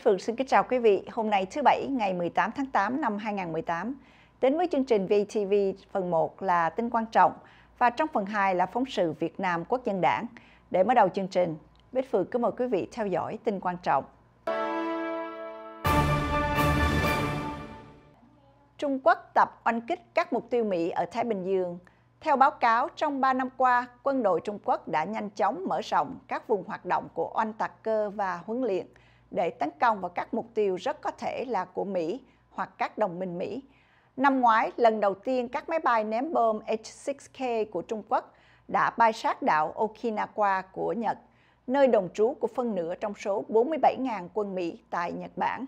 Bích Phương xin kính chào quý vị. Hôm nay thứ Bảy ngày 18 tháng 8 năm 2018, đến với chương trình VTV phần 1 là tin quan trọng và trong phần 2 là phóng sự Việt Nam Quốc dân đảng. Để mở đầu chương trình, Bích Phương kính mời quý vị theo dõi tin quan trọng. Trung Quốc tập oanh kích các mục tiêu Mỹ ở Thái Bình Dương. Theo báo cáo, trong 3 năm qua, quân đội Trung Quốc đã nhanh chóng mở rộng các vùng hoạt động của oanh tạc cơ và huấn luyện – để tấn công vào các mục tiêu rất có thể là của Mỹ hoặc các đồng minh Mỹ. Năm ngoái, lần đầu tiên các máy bay ném bom H-6K của Trung Quốc đã bay sát đảo Okinawa của Nhật, nơi đồng trú của phân nửa trong số 47.000 quân Mỹ tại Nhật Bản.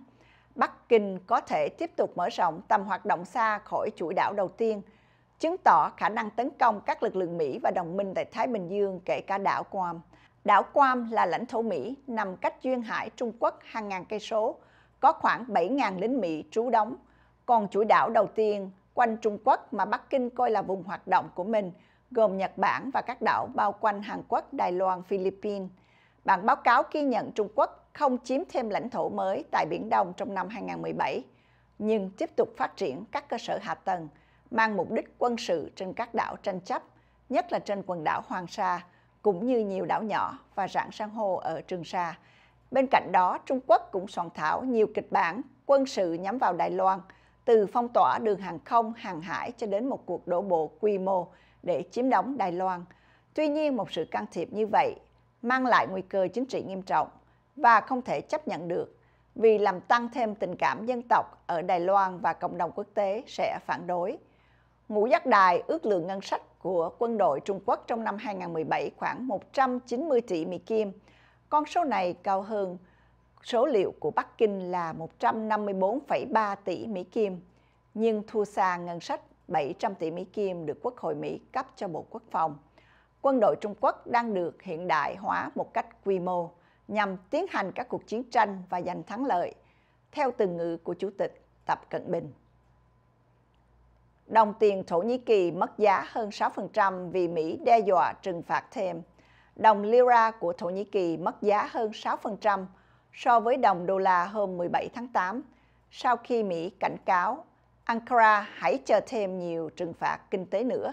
Bắc Kinh có thể tiếp tục mở rộng tầm hoạt động xa khỏi chuỗi đảo đầu tiên, chứng tỏ khả năng tấn công các lực lượng Mỹ và đồng minh tại Thái Bình Dương kể cả đảo Guam – Đảo Guam là lãnh thổ Mỹ nằm cách duyên hải Trung Quốc hàng ngàn cây số, có khoảng 7.000 lính Mỹ trú đóng. Còn chuỗi đảo đầu tiên quanh Trung Quốc mà Bắc Kinh coi là vùng hoạt động của mình gồm Nhật Bản và các đảo bao quanh Hàn Quốc, Đài Loan, Philippines. Bản báo cáo ghi nhận Trung Quốc không chiếm thêm lãnh thổ mới tại Biển Đông trong năm 2017, nhưng tiếp tục phát triển các cơ sở hạ tầng mang mục đích quân sự trên các đảo tranh chấp, nhất là trên quần đảo Hoàng Sa, cũng như nhiều đảo nhỏ và rạn san hô ở Trường Sa. Bên cạnh đó, Trung Quốc cũng soạn thảo nhiều kịch bản quân sự nhắm vào Đài Loan, từ phong tỏa đường hàng không, hàng hải cho đến một cuộc đổ bộ quy mô để chiếm đóng Đài Loan. Tuy nhiên, một sự can thiệp như vậy mang lại nguy cơ chính trị nghiêm trọng và không thể chấp nhận được vì làm tăng thêm tình cảm dân tộc ở Đài Loan và cộng đồng quốc tế sẽ phản đối. Ngũ Giác Đài ước lượng ngân sách của quân đội Trung Quốc trong năm 2017 khoảng 190 tỷ Mỹ Kim. Con số này cao hơn số liệu của Bắc Kinh là 154,3 tỷ Mỹ Kim, nhưng thua xa ngân sách 700 tỷ Mỹ Kim được Quốc hội Mỹ cấp cho Bộ Quốc phòng. Quân đội Trung Quốc đang được hiện đại hóa một cách quy mô nhằm tiến hành các cuộc chiến tranh và giành thắng lợi, theo từng ngữ của Chủ tịch Tập Cận Bình. Đồng tiền Thổ Nhĩ Kỳ mất giá hơn 6% vì Mỹ đe dọa trừng phạt thêm. Đồng lira của Thổ Nhĩ Kỳ mất giá hơn 6% so với đồng đô la hôm 17 tháng 8, sau khi Mỹ cảnh cáo Ankara hãy chờ thêm nhiều trừng phạt kinh tế nữa,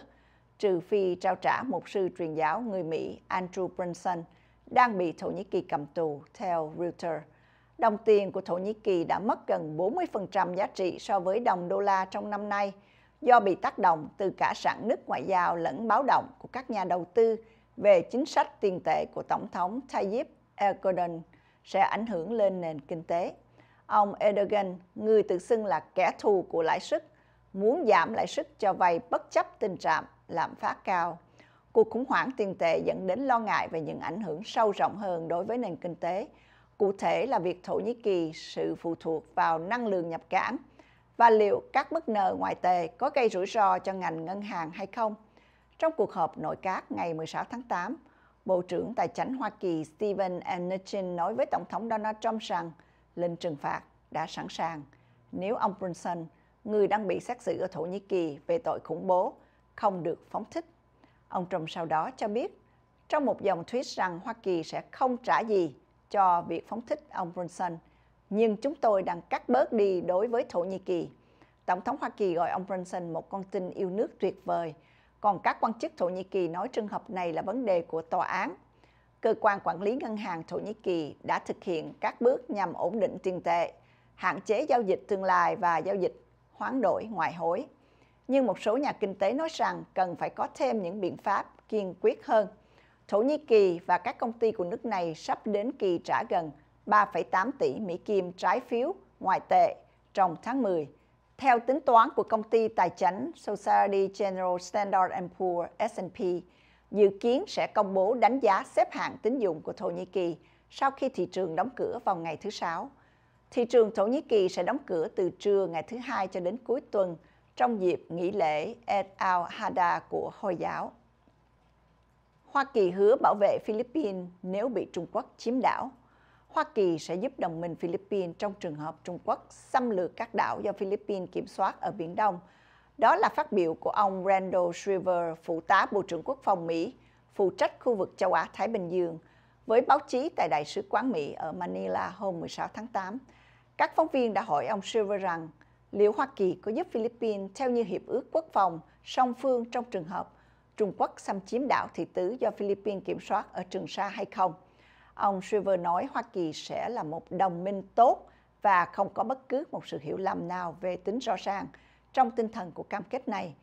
trừ phi trao trả một sư truyền giáo người Mỹ Andrew Brunson đang bị Thổ Nhĩ Kỳ cầm tù, theo Reuters. Đồng tiền của Thổ Nhĩ Kỳ đã mất gần 40% giá trị so với đồng đô la trong năm nay – do bị tác động từ cả sản nước ngoại giao lẫn báo động của các nhà đầu tư về chính sách tiền tệ của Tổng thống Tayyip Erdogan sẽ ảnh hưởng lên nền kinh tế. Ông Erdogan, người tự xưng là kẻ thù của lãi suất, muốn giảm lãi suất cho vay bất chấp tình trạng lạm phát cao. Cuộc khủng hoảng tiền tệ dẫn đến lo ngại về những ảnh hưởng sâu rộng hơn đối với nền kinh tế, cụ thể là việc Thổ Nhĩ Kỳ sự phụ thuộc vào năng lượng nhập cảng – và liệu các bất ngờ ngoại tệ có gây rủi ro cho ngành ngân hàng hay không. Trong cuộc họp nội các ngày 16 tháng 8, Bộ trưởng Tài chánh Hoa Kỳ Stephen Mnuchin nói với Tổng thống Donald Trump rằng lệnh trừng phạt đã sẵn sàng nếu ông Brunson, người đang bị xét xử ở Thổ Nhĩ Kỳ về tội khủng bố, không được phóng thích. Ông Trump sau đó cho biết trong một dòng tweet rằng Hoa Kỳ sẽ không trả gì cho việc phóng thích ông Brunson – nhưng chúng tôi đang cắt bớt đi đối với Thổ Nhĩ Kỳ. Tổng thống Hoa Kỳ gọi ông Brunson một con tin yêu nước tuyệt vời, còn các quan chức Thổ Nhĩ Kỳ nói trường hợp này là vấn đề của tòa án. Cơ quan quản lý ngân hàng Thổ Nhĩ Kỳ đã thực hiện các bước nhằm ổn định tiền tệ, hạn chế giao dịch tương lai và giao dịch hoán đổi ngoại hối. Nhưng một số nhà kinh tế nói rằng cần phải có thêm những biện pháp kiên quyết hơn. Thổ Nhĩ Kỳ và các công ty của nước này sắp đến kỳ trả gần 3,8 tỷ Mỹ Kim trái phiếu ngoại tệ trong tháng 10, theo tính toán của công ty tài chính Society General Standard Poor's S&P, dự kiến sẽ công bố đánh giá xếp hạng tín dụng của Thổ Nhĩ Kỳ sau khi thị trường đóng cửa vào ngày thứ Sáu. Thị trường Thổ Nhĩ Kỳ sẽ đóng cửa từ trưa ngày thứ Hai cho đến cuối tuần trong dịp nghỉ lễ Eid al-Adha của Hồi giáo. Hoa Kỳ hứa bảo vệ Philippines nếu bị Trung Quốc chiếm đảo. Hoa Kỳ sẽ giúp đồng minh Philippines trong trường hợp Trung Quốc xâm lược các đảo do Philippines kiểm soát ở Biển Đông. Đó là phát biểu của ông Randall Shriver, phụ tá Bộ trưởng Quốc phòng Mỹ, phụ trách khu vực châu Á-Thái Bình Dương, với báo chí tại Đại sứ quán Mỹ ở Manila hôm 16 tháng 8. Các phóng viên đã hỏi ông Shriver rằng liệu Hoa Kỳ có giúp Philippines theo như Hiệp ước Quốc phòng song phương trong trường hợp Trung Quốc xâm chiếm đảo thị tứ do Philippines kiểm soát ở Trường Sa hay không? Ông Silver nói Hoa Kỳ sẽ là một đồng minh tốt và không có bất cứ một sự hiểu lầm nào về tính rõ ràng trong tinh thần của cam kết này.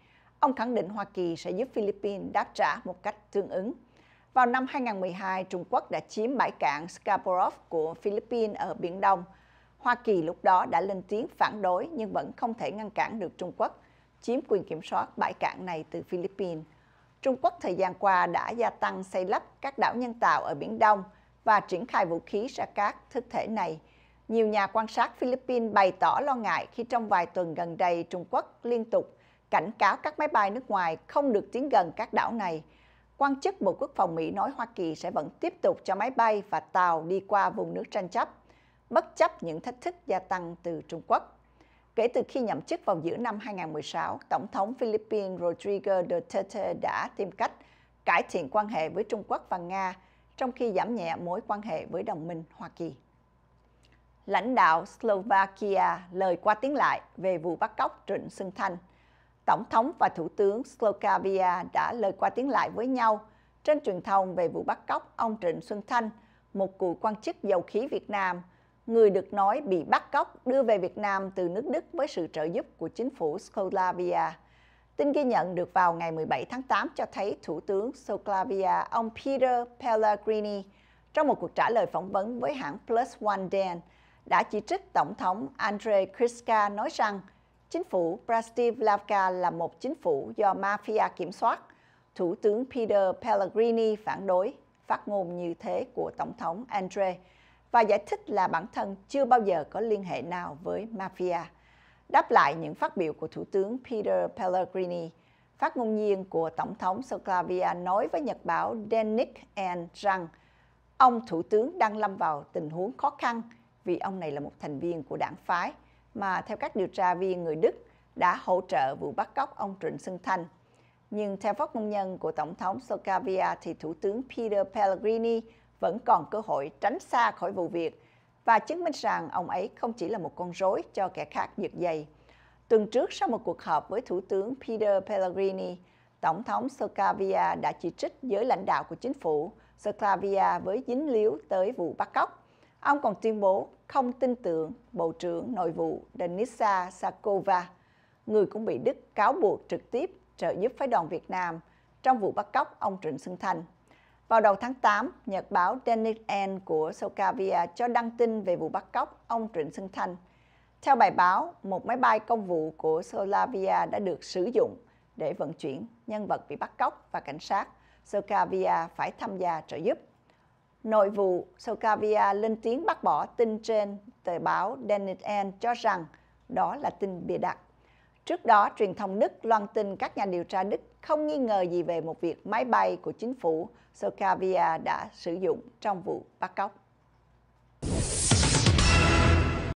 Ông khẳng định Hoa Kỳ sẽ giúp Philippines đáp trả một cách tương ứng. Vào năm 2012, Trung Quốc đã chiếm bãi cạn Scarborough của Philippines ở Biển Đông. Hoa Kỳ lúc đó đã lên tiếng phản đối nhưng vẫn không thể ngăn cản được Trung Quốc chiếm quyền kiểm soát bãi cạn này từ Philippines. Trung Quốc thời gian qua đã gia tăng xây lắp các đảo nhân tạo ở Biển Đông – và triển khai vũ khí ra các thực thể này. Nhiều nhà quan sát Philippines bày tỏ lo ngại khi trong vài tuần gần đây Trung Quốc liên tục cảnh cáo các máy bay nước ngoài không được tiến gần các đảo này. Quan chức Bộ Quốc phòng Mỹ nói Hoa Kỳ sẽ vẫn tiếp tục cho máy bay và tàu đi qua vùng nước tranh chấp, bất chấp những thách thức gia tăng từ Trung Quốc. Kể từ khi nhậm chức vào giữa năm 2016, Tổng thống Philippines Rodrigo Duterte đã tìm cách cải thiện quan hệ với Trung Quốc và Nga – trong khi giảm nhẹ mối quan hệ với đồng minh Hoa Kỳ. Lãnh đạo Slovakia lời qua tiếng lại về vụ bắt cóc Trịnh Xuân Thanh. Tổng thống và Thủ tướng Slovakia đã lời qua tiếng lại với nhau trên truyền thông về vụ bắt cóc ông Trịnh Xuân Thanh, một cựu quan chức dầu khí Việt Nam, người được nói bị bắt cóc đưa về Việt Nam từ nước Đức với sự trợ giúp của chính phủ Slovakia Tin ghi nhận được vào ngày 17 tháng 8 cho thấy Thủ tướng Slovakia ông Peter Pellegrini trong một cuộc trả lời phỏng vấn với hãng Plus One Dan đã chỉ trích Tổng thống Andrei Kriska nói rằng chính phủ Bratislava là một chính phủ do mafia kiểm soát. Thủ tướng Peter Pellegrini phản đối phát ngôn như thế của Tổng thống Andrei và giải thích là bản thân chưa bao giờ có liên hệ nào với mafia đáp lại những phát biểu của Thủ tướng Peter Pellegrini. Phát ngôn viên của Tổng thống Slovakia nói với Nhật báo Denik N rằng ông Thủ tướng đang lâm vào tình huống khó khăn vì ông này là một thành viên của đảng phái mà theo các điều tra viên người Đức đã hỗ trợ vụ bắt cóc ông Trịnh Xuân Thanh. Nhưng theo phát ngôn nhân của Tổng thống Slovakia thì Thủ tướng Peter Pellegrini vẫn còn cơ hội tránh xa khỏi vụ việc và chứng minh rằng ông ấy không chỉ là một con rối cho kẻ khác giật dây. Tuần trước sau một cuộc họp với Thủ tướng Peter Pellegrini, Tổng thống Socavia đã chỉ trích giới lãnh đạo của chính phủ Socavia với dính líu tới vụ bắt cóc. Ông còn tuyên bố không tin tưởng Bộ trưởng Nội vụ Denisa Sakova, người cũng bị Đức cáo buộc trực tiếp trợ giúp phái đoàn Việt Nam trong vụ bắt cóc ông Trịnh Xuân Thanh. Vào đầu tháng 8, nhật báo Dennis N của Socavia cho đăng tin về vụ bắt cóc ông Trịnh Xuân Thanh. Theo bài báo, một máy bay công vụ của Solavia đã được sử dụng để vận chuyển nhân vật bị bắt cóc và cảnh sát. Socavia phải tham gia trợ giúp. Nội vụ Socavia lên tiếng bác bỏ tin trên tờ báo Dennis N cho rằng đó là tin bịa đặt. Trước đó, truyền thông Đức loan tin các nhà điều tra Đức không nghi ngờ gì về một việc máy bay của chính phủ Sokavia đã sử dụng trong vụ bắt cóc.